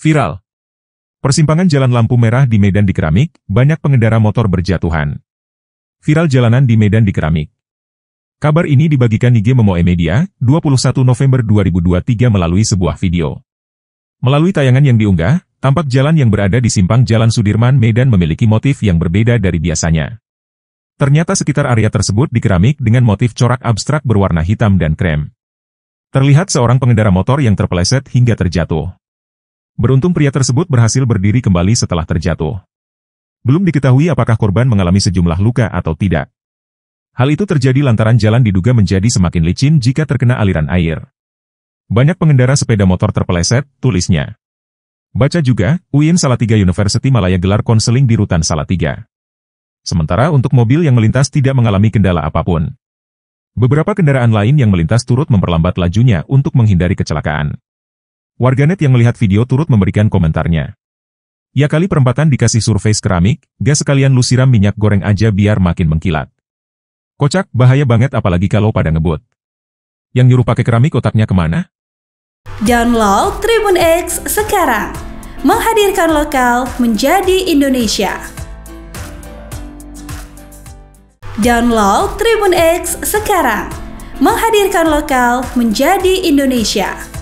Viral. Persimpangan jalan lampu merah di Medan di Keramik, banyak pengendara motor berjatuhan. Viral jalanan di Medan di Keramik. Kabar ini dibagikan IG Memoe Media, 21 November 2023 melalui sebuah video. Melalui tayangan yang diunggah, tampak jalan yang berada di simpang Jalan Sudirman Medan memiliki motif yang berbeda dari biasanya. Ternyata sekitar area tersebut di keramik dengan motif corak abstrak berwarna hitam dan krem. Terlihat seorang pengendara motor yang terpeleset hingga terjatuh. Beruntung pria tersebut berhasil berdiri kembali setelah terjatuh. Belum diketahui apakah korban mengalami sejumlah luka atau tidak. Hal itu terjadi lantaran jalan diduga menjadi semakin licin jika terkena aliran air. Banyak pengendara sepeda motor terpeleset, tulisnya. Baca juga, UIN Salatiga University Malaya gelar konseling di Rutan Salatiga. Sementara untuk mobil yang melintas tidak mengalami kendala apapun. Beberapa kendaraan lain yang melintas turut memperlambat lajunya untuk menghindari kecelakaan. Warganet yang melihat video turut memberikan komentarnya. Ya kali perempatan dikasih survei keramik, gak sekalian lu siram minyak goreng aja biar makin mengkilat. Kocak, bahaya banget apalagi kalau pada ngebut. Yang nyuruh pakai keramik otaknya kemana? Download Tribun X sekarang. Menghadirkan lokal menjadi Indonesia. Download Tribun X sekarang. Menghadirkan lokal menjadi Indonesia.